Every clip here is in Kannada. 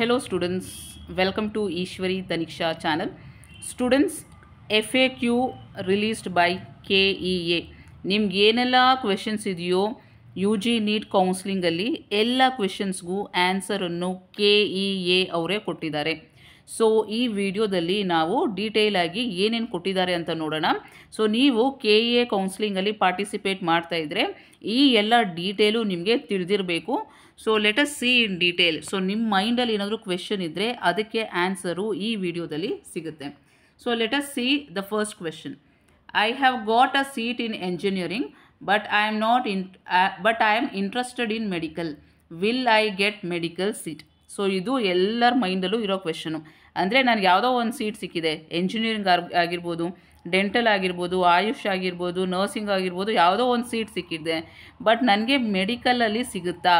Hello students welcome to Eshwari Taniksha channel students F A Q released by K E A ಏನೆಲ್ಲ ಕ್ವೆಶನ್ಸ್ ಇದೆಯೋ ಯು ಜಿ ನೀಟ್ ಕೌನ್ಸಿಲಿಂಗಲ್ಲಿ ಎಲ್ಲ ಕ್ವೆಶನ್ಸ್ಗೂ ಆನ್ಸರನ್ನು ಕೆ ಇ ಎ ಅವರೇ ಕೊಟ್ಟಿದ್ದಾರೆ ಸೊ ಈ ವಿಡಿಯೋದಲ್ಲಿ ನಾವು ಡೀಟೇಲ್ ಆಗಿ ಏನೇನು ಕೊಟ್ಟಿದ್ದಾರೆ ಅಂತ ನೋಡೋಣ ಸೊ ನೀವು ಕೆ ಎ ಕೌನ್ಸಿಲಿಂಗಲ್ಲಿ ಪಾರ್ಟಿಸಿಪೇಟ್ ಮಾಡ್ತಾ ಇದ್ದರೆ ಈ ಎಲ್ಲ ಡೀಟೇಲು ನಿಮಗೆ ತಿಳಿದಿರಬೇಕು so let's see in detail so ನಿಮ್ಮ ಮೈಂಡಲ್ಲಿ ಏನಾದರೂ ಕ್ವೆಶನ್ ಇದ್ದರೆ ಅದಕ್ಕೆ ಆನ್ಸರು ಈ ವಿಡಿಯೋದಲ್ಲಿ ಸಿಗುತ್ತೆ so us see the first question I have got a seat in engineering but I am not in but I am interested in medical will I get medical seat so ಇದು ಎಲ್ಲರ ಮೈಂಡಲ್ಲೂ ಇರೋ ಕ್ವೆಶನು ಅಂದರೆ ನನಗೆ ಯಾವುದೋ ಒಂದು ಸೀಟ್ ಸಿಕ್ಕಿದೆ ಎಂಜಿನಿಯರಿಂಗ್ ಆಗಿರ್ಬೋದು ಡೆಂಟಲ್ ಆಗಿರ್ಬೋದು ಆಯುಷ್ ಆಗಿರ್ಬೋದು ನರ್ಸಿಂಗ್ ಆಗಿರ್ಬೋದು ಯಾವುದೋ ಒಂದು ಸೀಟ್ ಸಿಕ್ಕಿದೆ ಬಟ್ ನನಗೆ ಮೆಡಿಕಲಲ್ಲಿ ಸಿಗುತ್ತಾ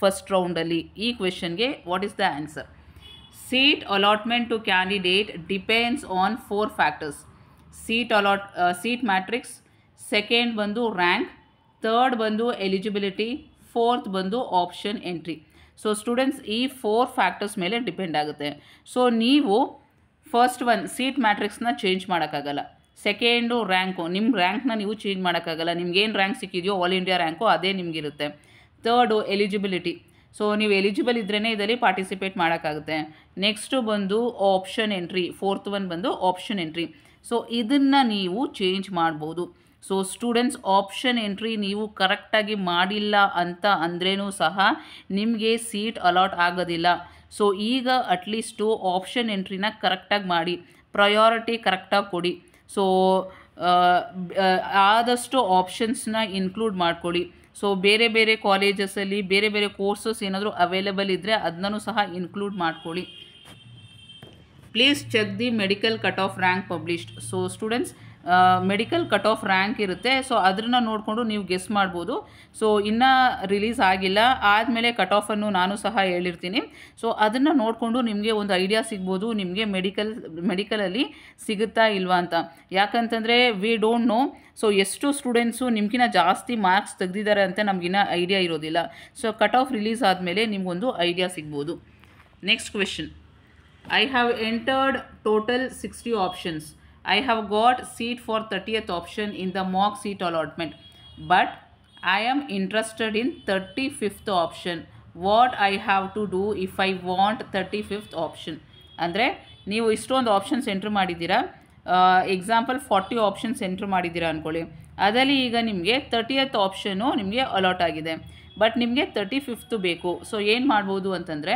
ಫಸ್ಟ್ ರೌಂಡಲ್ಲಿ ಈ ಕ್ವೆಶನ್ಗೆ what is the answer seat allotment to candidate depends on four factors seat allot seat matrix second ಬಂದು ರ್ಯಾಂಕ್ ಥರ್ಡ್ ಬಂದು ಎಲಿಜಿಬಿಲಿಟಿ ಫೋರ್ತ್ ಬಂದು ಆಪ್ಷನ್ ಎಂಟ್ರಿ ಸೊ ಸ್ಟೂಡೆಂಟ್ಸ್ ಈ ಫೋರ್ ಫ್ಯಾಕ್ಟರ್ಸ್ ಮೇಲೆ ಡಿಪೆಂಡ್ ಆಗುತ್ತೆ ಸೊ ನೀವು ಫಸ್ಟ್ ಒನ್ ಸೀಟ್ ಮ್ಯಾಟ್ರಿಕ್ಸ್ನ ಚೇಂಜ್ ಮಾಡೋಕ್ಕಾಗಲ್ಲ ಸೆಕೆಂಡು ರ್ಯಾಂಕು ನಿಮ್ಮ ರ್ಯಾಂಕ್ನ ನೀವು ಚೇಂಜ್ ಮಾಡೋಕ್ಕಾಗಲ್ಲ ನಿಮ್ಗೇನು ರ್ಯಾಂಕ್ ಸಿಕ್ಕಿದೆಯೋ ಆಲ್ ಇಂಡಿಯಾ ರ್ಯಾಂಕು ಅದೇ ನಿಮಗಿರುತ್ತೆ ತರ್ಡು ಎಲಿಜಿಬಿಲಿಟಿ ಸೊ ನೀವು ಎಲಿಜಿಬಲ್ ಇದ್ರೇ ಇದರಲ್ಲಿ ಪಾರ್ಟಿಸಿಪೇಟ್ ಮಾಡೋಕ್ಕಾಗುತ್ತೆ ನೆಕ್ಸ್ಟು ಬಂದು ಆಪ್ಷನ್ ಎಂಟ್ರಿ ಫೋರ್ತ್ ಒನ್ ಬಂದು ಆಪ್ಷನ್ ಎಂಟ್ರಿ ಸೊ ಇದನ್ನು ನೀವು ಚೇಂಜ್ ಮಾಡ್ಬೋದು ಸೊ ಸ್ಟೂಡೆಂಟ್ಸ್ ಆಪ್ಷನ್ ಎಂಟ್ರಿ ನೀವು ಕರೆಕ್ಟಾಗಿ ಮಾಡಿಲ್ಲ ಅಂತ ಅಂದ್ರೇ ಸಹ ನಿಮಗೆ ಸೀಟ್ ಅಲಾಟ್ ಆಗೋದಿಲ್ಲ ಸೊ ಈಗ ಅಟ್ಲೀಸ್ಟು ಆಪ್ಷನ್ ಎಂಟ್ರಿನ ಕರೆಕ್ಟಾಗಿ ಮಾಡಿ ಪ್ರಯಾರಿಟಿ ಕರೆಕ್ಟಾಗಿ ಕೊಡಿ ಸೊ ಆದಷ್ಟು ಆಪ್ಷನ್ಸ್ನ ಇನ್ಕ್ಲೂಡ್ ಮಾಡ್ಕೊಳ್ಳಿ ಸೊ ಬೇರೆ ಬೇರೆ ಕಾಲೇಜಸಲ್ಲಿ ಬೇರೆ ಬೇರೆ ಕೋರ್ಸಸ್ ಏನಾದರೂ ಅವೈಲೇಬಲ್ ಇದ್ದರೆ ಅದನ್ನೂ ಸಹ ಇನ್ಕ್ಲೂಡ್ ಮಾಡ್ಕೊಳ್ಳಿ please check the medical cut off rank published so students medical cut off rank ಇರುತ್ತೆ ಸೊ ಅದನ್ನು ನೋಡಿಕೊಂಡು ನೀವು ಗೆಸ್ ಮಾಡ್ಬೋದು ಸೊ ಇನ್ನೂ ರಿಲೀಸ್ ಆಗಿಲ್ಲ ಆದಮೇಲೆ ಕಟ್ ಆಫನ್ನು ನಾನು ಸಹ ಹೇಳಿರ್ತೀನಿ ಸೊ ಅದನ್ನು ನೋಡಿಕೊಂಡು ನಿಮಗೆ ಒಂದು ಐಡಿಯಾ ಸಿಗ್ಬೋದು ನಿಮಗೆ ಮೆಡಿಕಲ್ ಮೆಡಿಕಲಲ್ಲಿ ಸಿಗುತ್ತಾ ಇಲ್ವಾ ಅಂತ ಯಾಕಂತಂದರೆ ವಿ ಡೋಂಟ್ ನೋ ಸೊ ಎಷ್ಟು ಸ್ಟೂಡೆಂಟ್ಸು ನಿಮ್ಗಿನ್ನ ಜಾಸ್ತಿ ಮಾರ್ಕ್ಸ್ ತೆಗೆದಿದ್ದಾರೆ ಅಂತ ನಮಗಿನ್ನ ಐಡಿಯಾ ಇರೋದಿಲ್ಲ ಸೊ ಕಟ್ ಆಫ್ ರಿಲೀಸ್ ಆದಮೇಲೆ ನಿಮಗೊಂದು ಐಡಿಯಾ ಸಿಗ್ಬೋದು next question I have entered total sixty options I have got seat option 30th the in seat allotment but I am interested in thirty fifth 35th what I I to do if I want thirty 35th option ಅಂದರೆ ನೀವು ಇಷ್ಟೊಂದು ಆಪ್ಷನ್ಸ್ ಎಂಟ್ರ್ ಮಾಡಿದ್ದೀರ ಎಕ್ಸಾಂಪಲ್ ಫಾರ್ಟಿ ಆಪ್ಷನ್ಸ್ ಎಂಟ್ರ್ ಮಾಡಿದ್ದೀರಾ ಅಂದ್ಕೊಳ್ಳಿ ಅದರಲ್ಲಿ ಈಗ ನಿಮಗೆ ತರ್ಟಿಯತ್ ಆಪ್ಷನು ನಿಮಗೆ ಅಲಾಟ್ ಆಗಿದೆ ಬಟ್ ನಿಮಗೆ ತರ್ಟಿ ಫಿಫ್ತು ಬೇಕು ಸೊ ಏನು ಮಾಡ್ಬೋದು ಅಂತಂದರೆ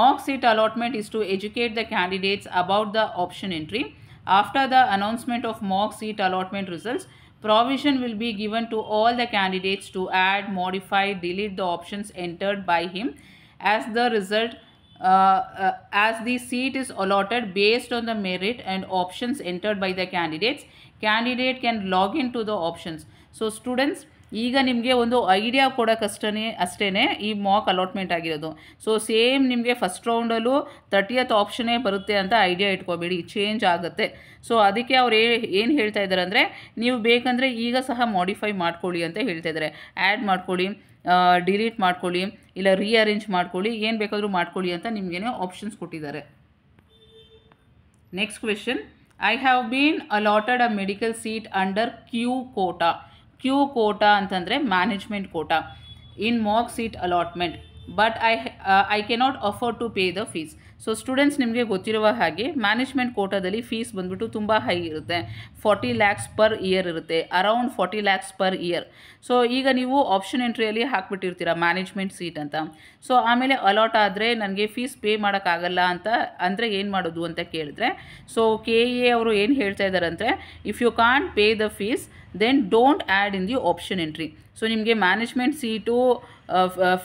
mock seat allotment is to educate the candidates about the option entry After the announcement of mock seat allotment results, provision will be given to all the candidates to add, modify, delete the options entered by him as the result uh, uh, as the seat is allotted based on the merit and options entered by the candidates. Candidate can log into the options. So students, ಈಗ ನಿಮಗೆ ಒಂದು ಐಡಿಯಾ ಕೊಡೋಕ್ಕಷ್ಟೇ ಅಷ್ಟೇ ಈ ಮಾಕ್ ಅಲಾಟ್ಮೆಂಟ್ ಆಗಿರೋದು ಸೊ ಸೇಮ್ ನಿಮಗೆ ಫಸ್ಟ್ ರೌಂಡಲ್ಲೂ ತರ್ಟಿಯತ್ ಆಪ್ಷನೇ ಬರುತ್ತೆ ಅಂತ ಐಡಿಯಾ ಇಟ್ಕೋಬೇಡಿ ಚೇಂಜ್ ಆಗುತ್ತೆ ಸೊ ಅದಕ್ಕೆ ಅವ್ರು ಏನು ಹೇಳ್ತಾ ಇದ್ದಾರೆ ಅಂದರೆ ನೀವು ಬೇಕಂದರೆ ಈಗ ಸಹ ಮಾಡಿಫೈ ಮಾಡ್ಕೊಳ್ಳಿ ಅಂತ ಹೇಳ್ತಾ ಇದ್ದಾರೆ ಆ್ಯಡ್ ಮಾಡ್ಕೊಳ್ಳಿ ಡಿಲೀಟ್ ಮಾಡ್ಕೊಳ್ಳಿ ಇಲ್ಲ ರೀಅರೇಂಜ್ ಮಾಡ್ಕೊಳ್ಳಿ ಏನು ಬೇಕಾದರೂ ಮಾಡ್ಕೊಳ್ಳಿ ಅಂತ ನಿಮಗೇನೆ ಆಪ್ಷನ್ಸ್ ಕೊಟ್ಟಿದ್ದಾರೆ next question I have been allotted a medical seat under Q quota Q quota ಅಂತಂದ್ರೆ management quota in mock seat allotment but I I cannot offer to pay the fees so students ನಿಮಗೆ ಗೊತ್ತಿರುವ ಹಾಗೆ ಮ್ಯಾನೇಜ್ಮೆಂಟ್ ಕೋಟಾದಲ್ಲಿ ಫೀಸ್ ಬಂದುಬಿಟ್ಟು ತುಂಬ ಹೈ ಇರುತ್ತೆ ಫಾರ್ಟಿ ಲ್ಯಾಕ್ಸ್ ಪರ್ ಇಯರ್ ಇರುತ್ತೆ around forty lakhs per year so ಈಗ ನೀವು ಆಪ್ಷನ್ ಎಂಟ್ರಿಯಲ್ಲಿ ಹಾಕ್ಬಿಟ್ಟಿರ್ತೀರ ಮ್ಯಾನೇಜ್ಮೆಂಟ್ ಸೀಟ್ ಅಂತ ಸೊ ಆಮೇಲೆ ಅಲಾಟ್ ಆದರೆ ನನಗೆ ಫೀಸ್ ಪೇ ಮಾಡೋಕ್ಕಾಗಲ್ಲ ಅಂತ ಅಂದರೆ ಏನು ಮಾಡೋದು ಅಂತ ಕೇಳಿದ್ರೆ ಸೊ ಕೆ ಎ ಅವರು ಏನು ಹೇಳ್ತಾ ಇದ್ದಾರೆ ಅಂದರೆ if you can't pay the fees then don't add in the option entry so ನಿಮಗೆ ಮ್ಯಾನೇಜ್ಮೆಂಟ್ ಸೀಟು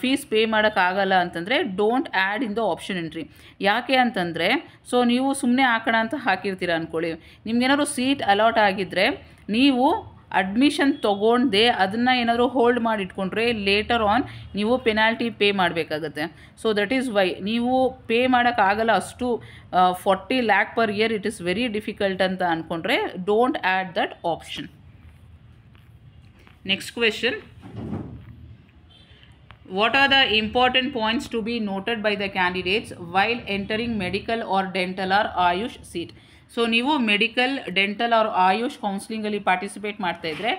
ಫೀಸ್ ಪೇ ಮಾಡೋಕ್ಕಾಗಲ್ಲ ಅಂತಂದರೆ don't add in the option entry ಯಾಕೆ ಅಂತಂದರೆ ಸೊ ನೀವು ಸುಮ್ಮನೆ ಹಾಕೋಣ ಅಂತ ಹಾಕಿರ್ತೀರ ಅಂದ್ಕೊಳ್ಳಿ ನಿಮ್ಗೇನಾದ್ರು ಸೀಟ್ ಅಲಾಟ್ ಆಗಿದ್ದರೆ ನೀವು ಅಡ್ಮಿಷನ್ ತೊಗೊಂಡೆ ಅದನ್ನು ಏನಾದರೂ ಹೋಲ್ಡ್ ಮಾಡಿ ಇಟ್ಕೊಂಡ್ರೆ ಲೇಟರ್ ಆನ್ ನೀವು ಪೆನಾಲ್ಟಿ ಪೇ ಮಾಡಬೇಕಾಗತ್ತೆ ಸೊ ದಟ್ ಈಸ್ ವೈ ನೀವು ಪೇ ಮಾಡೋಕ್ಕಾಗಲ್ಲ ಅಷ್ಟು forty lakh per year it is very difficult ಅಂತ ಅಂದ್ಕೊಂಡ್ರೆ don't add that option next question What are the important points to be noted by the candidates while entering medical or dental or AYUSH seat so ನೀವು ಮೆಡಿಕಲ್ ಡೆಂಟಲ್ ಆರ್ ಆಯುಷ್ ಕೌನ್ಸಿಲಿಂಗಲ್ಲಿ ಪಾರ್ಟಿಸಿಪೇಟ್ ಮಾಡ್ತಾ ಇದ್ದರೆ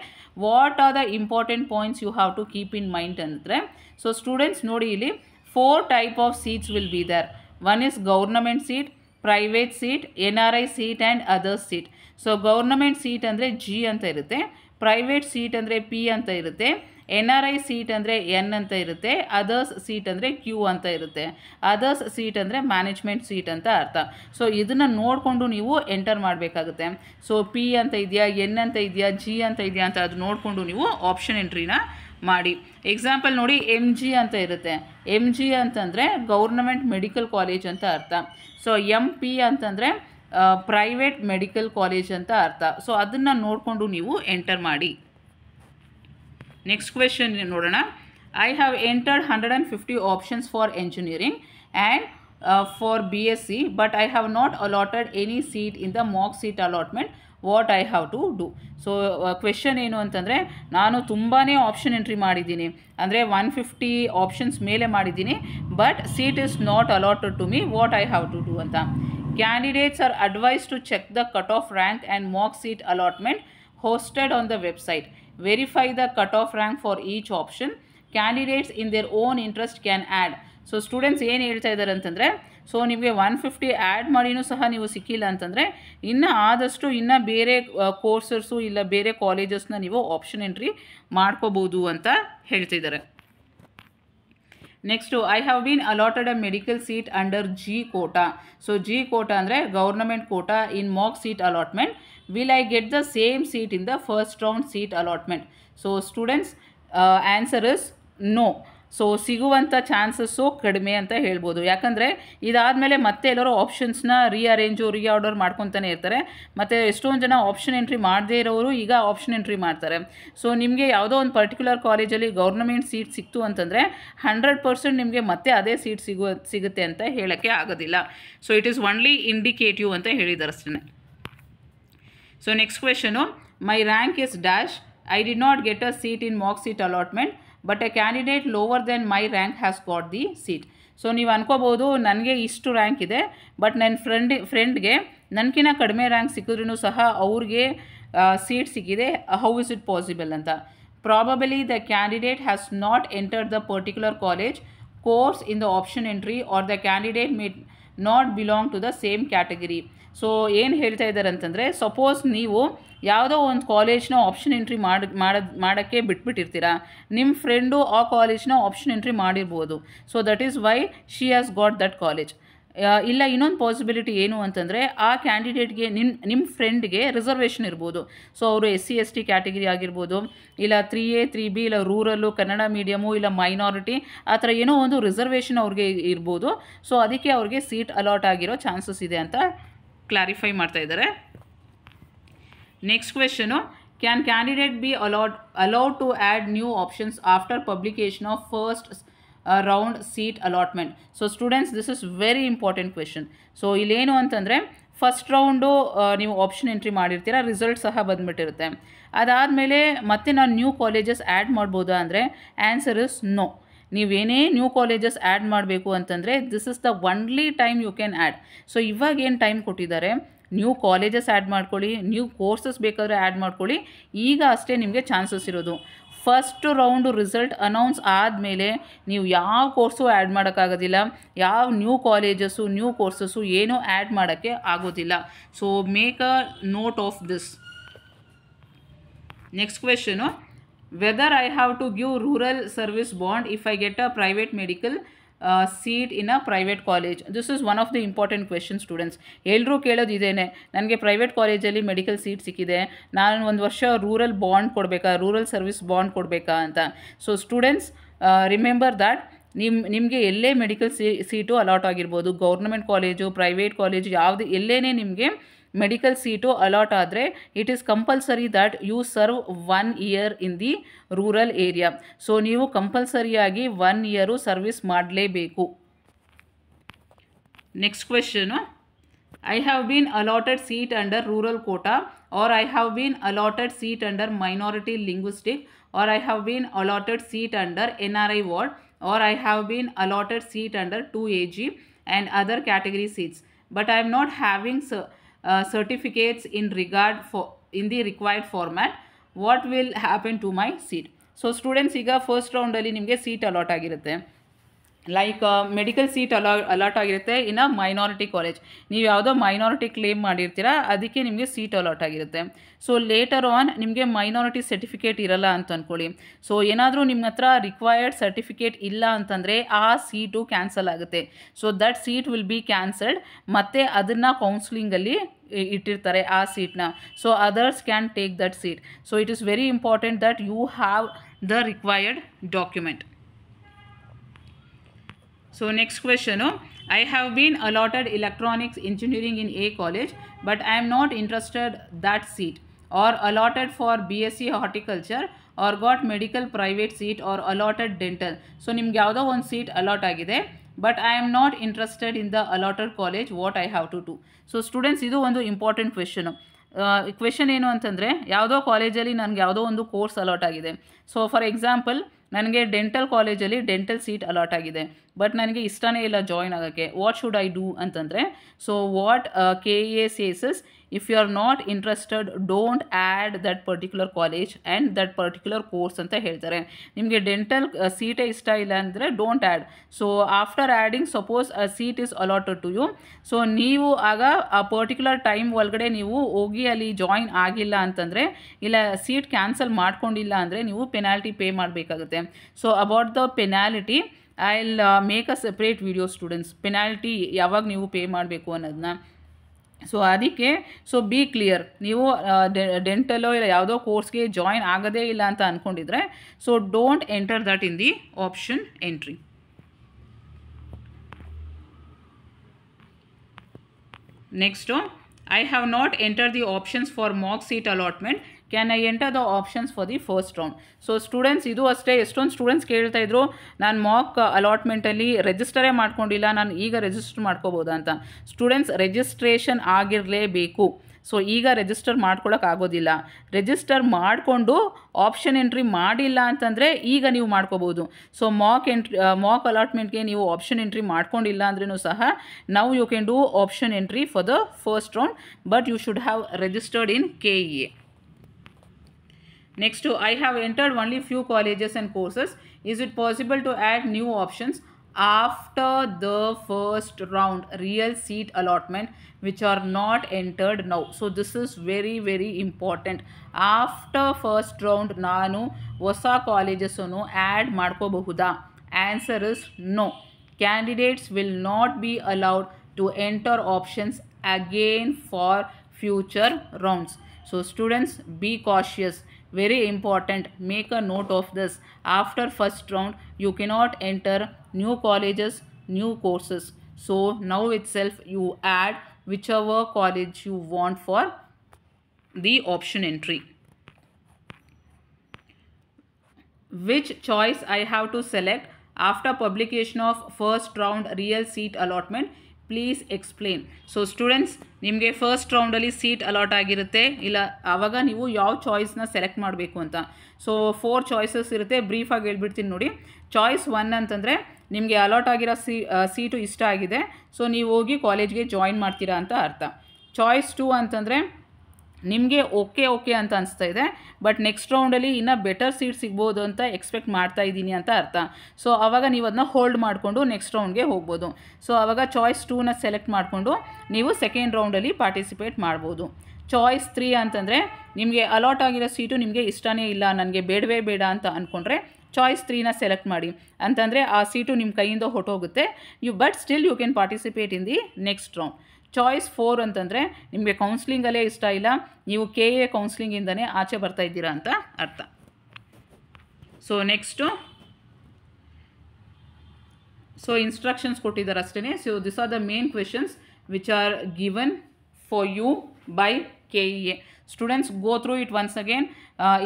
what are the important points you have to keep in mind ಅಂದರೆ ಸೊ ಸ್ಟೂಡೆಂಟ್ಸ್ ನೋಡಿ ಇಲ್ಲಿ four type of seats will be there one is government seat private seat N R I seat and others seat so government seat ಅಂದರೆ ಜಿ ಅಂತ ಇರುತ್ತೆ ಪ್ರೈವೇಟ್ ಸೀಟ್ ಅಂದರೆ ಪಿ ಅಂತ ಇರುತ್ತೆ ಎನ್ ಆರ್ ಐ ಸೀಟ್ ಅಂದರೆ ಎನ್ ಅಂತ ಇರುತ್ತೆ ಅದರ್ಸ್ ಸೀಟ್ ಅಂದರೆ ಕ್ಯೂ ಅಂತ ಇರುತ್ತೆ ಅದರ್ಸ್ ಸೀಟ್ ಅಂದರೆ ಮ್ಯಾನೇಜ್ಮೆಂಟ್ ಸೀಟ್ ಅಂತ ಅರ್ಥ ಸೊ ಇದನ್ನು ನೋಡಿಕೊಂಡು ನೀವು ಎಂಟರ್ ಮಾಡಬೇಕಾಗುತ್ತೆ ಸೊ ಪಿ ಅಂತ ಇದೆಯಾ ಎನ್ ಅಂತ ಇದೆಯಾ ಜಿ ಅಂತ ಇದೆಯಾ ಅಂತ ಅದು ನೋಡಿಕೊಂಡು ನೀವು ಆಪ್ಷನ್ ಎಂಟ್ರಿನ ಮಾಡಿ ಎಕ್ಸಾಂಪಲ್ ನೋಡಿ ಎಮ್ ಜಿ ಅಂತ ಇರುತ್ತೆ ಎಮ್ ಜಿ ಅಂತಂದರೆ ಗೌರ್ನಮೆಂಟ್ ಮೆಡಿಕಲ್ ಕಾಲೇಜ್ ಅಂತ ಅರ್ಥ ಸೊ ಎಮ್ ಪಿ ಅಂತಂದರೆ ಪ್ರೈವೇಟ್ ಮೆಡಿಕಲ್ ಕಾಲೇಜ್ ಅಂತ ಅರ್ಥ ಸೊ ಅದನ್ನು ನೋಡಿಕೊಂಡು ನೀವು ಎಂಟರ್ ಮಾಡಿ ನೆಕ್ಸ್ಟ್ ಕ್ವೆಶನ್ ನೋಡೋಣ I have entered hundred and fifty options for engineering and for B S C but I have not allotted any seat in the mock seat allotment what I have to do so question ಏನು ಅಂತಂದರೆ ನಾನು ತುಂಬಾ ಆಪ್ಷನ್ ಎಂಟ್ರಿ ಮಾಡಿದ್ದೀನಿ ಅಂದರೆ ಒನ್ ಫಿಫ್ಟಿ ಆಪ್ಷನ್ಸ್ ಮೇಲೆ ಮಾಡಿದ್ದೀನಿ but seat is not allotted to me what I have to do ಅಂತ candidates are advise to check the cut off rank and mock seat allotment hosted on the website verify the cutoff rank for each option candidates in their own interest can add so students ಏನು ಹೇಳ್ತಾ ಇದ್ದಾರೆ ಅಂತಂದರೆ ಸೊ ನಿಮಗೆ ಒನ್ ಫಿಫ್ಟಿ ಆ್ಯಡ್ ಮಾಡಿನೂ ಸಹ ನೀವು ಸಿಕ್ಕಿಲ್ಲ ಅಂತಂದರೆ ಇನ್ನು ಆದಷ್ಟು ಇನ್ನು ಬೇರೆ ಕೋರ್ಸಸ್ಸು ಇಲ್ಲ ಬೇರೆ ಕಾಲೇಜಸ್ನ ನೀವು ಆಪ್ಷನ್ ಎಂಟ್ರಿ ಮಾಡ್ಕೋಬೋದು ಅಂತ ಹೇಳ್ತಿದ್ದಾರೆ next I have been allotted a medical seat under G quota so G quota ಅಂದರೆ government quota in mock seat allotment will I get the same seat in the first round seat allotment? So students uh, answer is no. So ಸಿಗುವಂಥ ಚಾನ್ಸಸ್ಸು ಕಡಿಮೆ ಅಂತ ಹೇಳ್ಬೋದು ಯಾಕಂದರೆ ಇದಾದಮೇಲೆ ಮತ್ತೆ ಎಲ್ಲರೂ ಆಪ್ಷನ್ಸ್ನ ರೀಅರೇಂಜು ರೀಆರ್ಡರ್ ಮಾಡ್ಕೊತಾನೆ ಇರ್ತಾರೆ ಮತ್ತು ಎಷ್ಟೊಂದು ಜನ ಆಪ್ಷನ್ ಎಂಟ್ರಿ ಮಾಡದೇ ಇರೋರು ಈಗ ಆಪ್ಷನ್ ಎಂಟ್ರಿ ಮಾಡ್ತಾರೆ ಸೊ ನಿಮಗೆ ಯಾವುದೋ ಒಂದು ಪರ್ಟಿಕ್ಯುಲರ್ ಕಾಲೇಜಲ್ಲಿ ಗೌರ್ನಮೆಂಟ್ ಸೀಟ್ ಸಿಕ್ತು ಅಂತಂದರೆ ಹಂಡ್ರೆಡ್ ಪರ್ಸೆಂಟ್ ನಿಮಗೆ ಮತ್ತೆ ಅದೇ ಸೀಟ್ ಸಿಗೋ ಸಿಗುತ್ತೆ ಅಂತ ಹೇಳೋಕ್ಕೆ ಆಗೋದಿಲ್ಲ so it is only indicative ಅಂತ ಹೇಳಿದ್ದಾರೆ ಅಷ್ಟೇ so next question my rank is dash I did not get a seat in mock seat allotment but a candidate lower than my rank has got the seat so ನೀವು ಅನ್ಕೋಬೋದು ನನಗೆ ಇಷ್ಟು ರ್ಯಾಂಕ್ ಇದೆ ಬಟ್ ನನ್ನ ಫ್ರೆಂಡ್ ಫ್ರೆಂಡ್ಗೆ ನನಗಿನ್ನ ಕಡಿಮೆ ರ್ಯಾಂಕ್ ಸಿಕ್ಕಿದ್ರೂ ಸಹ ಅವ್ರಿಗೆ ಸೀಟ್ ಸಿಕ್ಕಿದೆ ಹೌ ಇಸ್ ಇಟ್ ಪಾಸಿಬಲ್ ಅಂತ probably the candidate has not enter the particular college course in the option entry or the candidate made not belong to the same category so ಏನು ಹೇಳ್ತಾ ಇದ್ದಾರೆ ಅಂತಂದರೆ ಸಪೋಸ್ ನೀವು ಯಾವುದೋ ಒಂದು ಕಾಲೇಜ್ನ ಆಪ್ಷನ್ ಎಂಟ್ರಿ ಮಾಡಿ ಮಾಡೋದು ಮಾಡೋಕ್ಕೆ ಬಿಟ್ಬಿಟ್ಟಿರ್ತೀರಾ ನಿಮ್ಮ ಫ್ರೆಂಡು ಆ ಕಾಲೇಜ್ನ ಆಪ್ಷನ್ ಎಂಟ್ರಿ ಮಾಡಿರ್ಬೋದು so that is why she has got that college ಇಲ್ಲ ಇನ್ನೊಂದು ಪಾಸಿಬಿಲಿಟಿ ಏನು ಅಂತಂದರೆ ಆ ಕ್ಯಾಂಡಿಡೇಟ್ಗೆ ನಿಮ್ಮ ನಿಮ್ಮ ಫ್ರೆಂಡ್ಗೆ ರಿಸರ್ವೇಷನ್ ಇರ್ಬೋದು ಸೊ ಅವರು S C S T category ಆಗಿರ್ಬೋದು ಇಲ್ಲ ತ್ರೀ ಎ ತ್ರೀ ಬಿ ಇಲ್ಲ ರೂರಲ್ಲು ಕನ್ನಡ ಮೀಡಿಯಮು ಇಲ್ಲ ಮೈನಾರಿಟಿ ಆ ಥರ ಏನೋ ಒಂದು ರಿಸರ್ವೇಷನ್ ಅವ್ರಿಗೆ ಇರ್ಬೋದು ಸೊ ಅದಕ್ಕೆ ಅವ್ರಿಗೆ ಸೀಟ್ ಅಲಾಟ್ ಆಗಿರೋ ಚಾನ್ಸಸ್ ಇದೆ ಅಂತ ಕ್ಲಾರಿಫೈ ಮಾಡ್ತಾ ಇದ್ದಾರೆ next question can candidate be allot allowed to add new options after publication of first round seat allotment so students this is very important question so ಇಲ್ಲೇನು ಅಂತಂದರೆ ಫಸ್ಟ್ ರೌಂಡು ನೀವು ಆಪ್ಷನ್ ಎಂಟ್ರಿ ಮಾಡಿರ್ತೀರ ರಿಸಲ್ಟ್ ಸಹ ಬಂದ್ಬಿಟ್ಟಿರುತ್ತೆ ಅದಾದಮೇಲೆ ಮತ್ತೆ ನಾನು ನ್ಯೂ ಕಾಲೇಜಸ್ ಆ್ಯಡ್ ಮಾಡ್ಬೋದಾ ಅಂದರೆ ಆನ್ಸರ್ ಇಸ್ ನೋ ನೀವೇನೇ ನ್ಯೂ ಕಾಲೇಜಸ್ ಆ್ಯಡ್ ಮಾಡಬೇಕು ಅಂತಂದರೆ this is the only time you can add so ಇವಾಗ ಏನು ಟೈಮ್ ಕೊಟ್ಟಿದ್ದಾರೆ ನ್ಯೂ ಕಾಲೇಜಸ್ ಆ್ಯಡ್ ಮಾಡ್ಕೊಳ್ಳಿ ನ್ಯೂ ಕೋರ್ಸಸ್ ಬೇಕಾದರೆ ಆ್ಯಡ್ ಮಾಡ್ಕೊಳ್ಳಿ ಈಗ ಅಷ್ಟೇ ನಿಮಗೆ ಚಾನ್ಸಸ್ ಇರೋದು फर्स्ट राउंड रिजल्ट अनाउन्स ಆದಮೇಲೆ ನೀವು ಯಾವ ಕೋರ್ಸ ಆಡ್ ಮಾಡಕ ಆಗೋದಿಲ್ಲ ಯಾವ ನ್ಯೂ ಕಾಲೇजेस ನ್ಯೂ ಕೋರ್ಸಸ್ ಏನು ಆಡ್ ಮಾಡಕ್ಕೆ ಆಗೋದಿಲ್ಲ so make a note of this next question whether I have to give rural service bond if I get a private medical seat in private private college this one one of important important students students ಎಲ್ಲರೂ ಕೇಳೋದು ಇದೇನೆ ನನಗೆ ಪ್ರೈವೇಟ್ ಕಾಲೇಜಲ್ಲಿ ಮೆಡಿಕಲ್ ಸೀಟ್ ಸಿಕ್ಕಿದೆ ನಾನು ಒಂದು ವರ್ಷ ರೂರಲ್ ಬಾಂಡ್ ಕೊಡಬೇಕಾ ರೂರಲ್ ಸರ್ವಿಸ್ ಬಾಂಡ್ ಕೊಡಬೇಕಾ ಅಂತ ಸೊ ಸ್ಟೂಡೆಂಟ್ಸ್ ರಿಮೆಂಬರ್ ದ್ಯಾಟ್ ನಿಮ್ಮ ನಿಮಗೆ ಎಲ್ಲೇ ಮೆಡಿಕಲ್ ಸೀಟು ಅಲಾಟ್ ಆಗಿರ್ಬೋದು ಗೌರ್ಮೆಂಟ್ ಕಾಲೇಜು ಪ್ರೈವೇಟ್ ಕಾಲೇಜು ಯಾವುದು ಎಲ್ಲೇ ನಿಮಗೆ मेडिकल सीटू अलाट आदरे it is compulsory that you serve one year in the rural area so नहीं compulsory one year service next question I have been allotted seat under rural quota or I have been allotted seat under मैनारीटी linguistic or I have been allotted seat under N R I ward or I have been allotted seat under two A G and other category seats but I am not having uh, certificates in regard for in the required format what will happen to my seat students students ಈಗ round alli ನಿಮಗೆ seat allot ಆಗಿರುತ್ತೆ ಲೈಕ್ ಮೆಡಿಕಲ್ ಸೀಟ್ ಅಲಾ ಅಲಾಟ್ ಆಗಿರುತ್ತೆ ಇನ್ನು ಮೈನಾರಿಟಿ ಕಾಲೇಜ್ ನೀವು ಯಾವುದೋ ಮೈನಾರಿಟಿ ಕ್ಲೇಮ್ ಮಾಡಿರ್ತೀರ ಅದಕ್ಕೆ ನಿಮಗೆ ಸೀಟ್ ಅಲಾಟ್ ಆಗಿರುತ್ತೆ ಸೊ ಲೇಟರ್ ಆನ್ ನಿಮಗೆ ಮೈನಾರಿಟಿ ಸರ್ಟಿಫಿಕೇಟ್ ಇರಲ್ಲ ಅಂತ ಅಂದ್ಕೊಳ್ಳಿ ಸೊ ಏನಾದರೂ ನಿಮ್ಮ ಹತ್ರ ರಿಕ್ವೈರ್ಡ್ ಸರ್ಟಿಫಿಕೇಟ್ ಇಲ್ಲ ಅಂತಂದರೆ ಆ ಸೀಟು ಕ್ಯಾನ್ಸಲ್ ಆಗುತ್ತೆ so that seat will be cancelled ಮತ್ತು ಅದನ್ನು ಕೌನ್ಸಿಲಿಂಗಲ್ಲಿ ಇಟ್ಟಿರ್ತಾರೆ ಆ ಸೀಟ್ನ so others can take that seat so it is very important that you have the required document So next question, I have been allotted electronics engineering in A college, but I am not interested that seat or allotted for B.Sc horticulture or got medical private seat or allotted dental. So nim gyaudha one seat allot agide. But I am not interested in the allotted college. What I have to do? So students, this is an important question. Uh, question is, what is the college? I have a course allotted. So for example, ನನಗೆ ಡೆಂಟಲ್ ಕಾಲೇಜಲ್ಲಿ ಡೆಂಟಲ್ ಸೀಟ್ ಅಲಾಟ್ ಆಗಿದೆ ಬಟ್ ನನಗೆ ಇಷ್ಟನೇ ಇಲ್ಲ ಜಾಯ್ನ್ ಆಗೋಕ್ಕೆ ವಾಟ್ ಶುಡ್ ಐ ಡೂ ಅಂತಂದರೆ so what K A says if you are not interested don't add that particular college and that particular course ಅಂತ ಹೇಳ್ತಾರೆ ನಿಮಗೆ ಡೆಂಟಲ್ uh, ಸೀಟೇ ಇಷ್ಟ ಇಲ್ಲ ಅಂದರೆ don't add so after adding suppose a seat is allotted to you so ನೀವು ಆಗ ಆ ಪರ್ಟಿಕ್ಯುಲರ್ ಟೈಮ್ ಒಳಗಡೆ ನೀವು ಹೋಗಿ ಅಲ್ಲಿ ಜಾಯಿನ್ ಆಗಿಲ್ಲ ಅಂತಂದರೆ ಇಲ್ಲ ಸೀಟ್ ಕ್ಯಾನ್ಸಲ್ ಮಾಡ್ಕೊಂಡಿಲ್ಲ ಅಂದರೆ ನೀವು ಪೆನಾಲ್ಟಿ ಪೇ ಮಾಡಬೇಕಾಗುತ್ತೆ ಆಗುತ್ತೆ so about the penalty I'll make a separate video students penalty ಯಾವಾಗ ನೀವು ಪೇ ಮಾಡಬೇಕು ಅನ್ನೋದನ್ನ ಸೊ ಅದಕ್ಕೆ ಸೊ ಬಿ ಕ್ಲಿಯರ್ ನೀವು ಡೆಂಟಲೋ ಇಲ್ಲ ಯಾವುದೋ ಕೋರ್ಸ್ಗೆ ಜಾಯಿನ್ ಆಗೋದೇ ಇಲ್ಲ ಅಂತ ಅಂದ್ಕೊಂಡಿದ್ರೆ so don't enter that in the option entry next I have not enter the options for mock seat allotment can I enter the options for the first round so students ಇದು ಅಷ್ಟೇ ಎಷ್ಟೊಂದು ಸ್ಟೂಡೆಂಟ್ಸ್ ಕೇಳ್ತಾ ಇದ್ರು ನಾನು ಮಾಕ್ ಅಲಾಟ್ಮೆಂಟಲ್ಲಿ ರಿಜಿಸ್ಟರೇ ಮಾಡ್ಕೊಂಡಿಲ್ಲ ನಾನು ಈಗ ರಿಜಿಸ್ಟರ್ ಮಾಡ್ಕೋಬೋದಾ ಅಂತ ಸ್ಟೂಡೆಂಟ್ಸ್ ರಿಜಿಸ್ಟ್ರೇಷನ್ ಆಗಿರಲೇಬೇಕು ಸೊ ಈಗ ರಿಜಿಸ್ಟರ್ ಆಗೋದಿಲ್ಲ ರಿಜಿಸ್ಟರ್ ಮಾಡಿಕೊಂಡು ಆಪ್ಷನ್ ಎಂಟ್ರಿ ಮಾಡಿಲ್ಲ ಅಂತಂದರೆ ಈಗ ನೀವು ಮಾಡ್ಕೋಬೋದು ಸೊ ಮಾಕ್ ಎಂಟ್ರಿ ಮಾಕ್ ಅಲಾಟ್ಮೆಂಟ್ಗೆ ನೀವು ಆಪ್ಷನ್ ಎಂಟ್ರಿ ಮಾಡ್ಕೊಂಡಿಲ್ಲ ಅಂದ್ರೂ ಸಹ now you can do option entry for the first round but you should have registered in K E A Next to I have entered only few colleges and courses. Is it possible to add new options after the first round real seat allotment which are not entered now. So this is very very important. After first round colleges ಹೊಸ add ಆ್ಯಡ್ ಮಾಡ್ಕೋಬಹುದಾ Answer is no. Candidates will not be allowed to enter options again for future rounds. So students be cautious very important make a note of this after first round you cannot enter new colleges new courses so now itself you add whichever college you want for the option entry which choice i have to select after publication of first round real seat allotment please explain so students ನಿಮಗೆ ಫಸ್ಟ್ ರೌಂಡಲ್ಲಿ ಸೀಟ್ ಅಲಾಟ್ ಆಗಿರುತ್ತೆ ಇಲ್ಲ ಆವಾಗ ನೀವು ಯಾವ ಚಾಯ್ಸ್ನ ಸೆಲೆಕ್ಟ್ ಮಾಡಬೇಕು ಅಂತ ಸೊ ಫೋರ್ ಚಾಯ್ಸಸ್ ಇರುತ್ತೆ ಬ್ರೀಫಾಗಿ ಹೇಳ್ಬಿಡ್ತೀನಿ ನೋಡಿ ಚಾಯ್ಸ್ ಒನ್ ಅಂತಂದರೆ ನಿಮಗೆ ಅಲಾಟ್ ಆಗಿರೋ ಸೀ ಸೀಟು ಇಷ್ಟ ಆಗಿದೆ ಸೊ ನೀವು ಹೋಗಿ ಕಾಲೇಜ್ಗೆ ಜಾಯಿನ್ ಮಾಡ್ತೀರಾ ಅಂತ ಅರ್ಥ ಚಾಯ್ಸ್ ಟು ಅಂತಂದರೆ ನಿಮಗೆ ಓಕೆ ಓಕೆ ಅಂತ ಅನಿಸ್ತಾ ಇದೆ ಬಟ್ ನೆಕ್ಸ್ಟ್ ರೌಂಡಲ್ಲಿ ಇನ್ನೂ ಬೆಟರ್ ಸೀಟ್ ಸಿಗ್ಬೋದು ಅಂತ ಎಕ್ಸ್ಪೆಕ್ಟ್ ಮಾಡ್ತಾ ಇದ್ದೀನಿ ಅಂತ ಅರ್ಥ ಸೊ ಆವಾಗ ನೀವು ಅದನ್ನ ಹೋಲ್ಡ್ ಮಾಡಿಕೊಂಡು ನೆಕ್ಸ್ಟ್ ರೌಂಡ್ಗೆ ಹೋಗ್ಬೋದು ಸೊ ಆವಾಗ ಚಾಯ್ಸ್ ಟೂನ ಸೆಲೆಕ್ಟ್ ಮಾಡಿಕೊಂಡು ನೀವು ಸೆಕೆಂಡ್ ರೌಂಡಲ್ಲಿ ಪಾರ್ಟಿಸಿಪೇಟ್ ಮಾಡ್ಬೋದು ಚಾಯ್ಸ್ ತ್ರೀ ಅಂತಂದರೆ ನಿಮಗೆ ಅಲಾಟ್ ಆಗಿರೋ ಸೀಟು ನಿಮಗೆ ಇಷ್ಟನೇ ಇಲ್ಲ ನನಗೆ ಬೇಡವೇ ಬೇಡ ಅಂತ ಅಂದ್ಕೊಂಡ್ರೆ ಚಾಯ್ಸ್ ತ್ರೀನ ಸೆಲೆಕ್ಟ್ ಮಾಡಿ ಅಂತಂದರೆ ಆ ಸೀಟು ನಿಮ್ಮ ಕೈಯಿಂದ ಹೊಟ್ಟೋಗುತ್ತೆ you but still you can participate in the next round choice four ಅಂತಂದರೆ ನಿಮಗೆ ಕೌನ್ಸ್ಲಿಂಗಲ್ಲೇ ಇಷ್ಟ ಇಲ್ಲ ನೀವು ಕೆ ಎ ಕೌನ್ಸ್ಲಿಂಗಿಂದನೇ ಆಚೆ ಬರ್ತಾ ಇದ್ದೀರಾ ಅಂತ ಅರ್ಥ ಸೊ ನೆಕ್ಸ್ಟು ಸೊ ಇನ್ಸ್ಟ್ರಕ್ಷನ್ಸ್ ಕೊಟ್ಟಿದ್ದಾರೆ ಅಷ್ಟೇ so this are the main questions which are given for you by K E A students go through it once again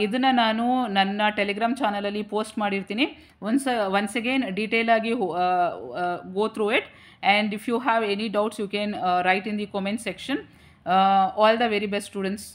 ಇದನ್ನು ನಾನು ನನ್ನ ಟೆಲಿಗ್ರಾಮ್ ಚಾನಲಲ್ಲಿ ಪೋಸ್ಟ್ ಮಾಡಿರ್ತೀನಿ ಒನ್ಸ್ ಒನ್ಸ್ ಅಗೇನ್ ಡೀಟೇಲಾಗಿ go through it and if you have any doubts you can write in the comment section all the very best students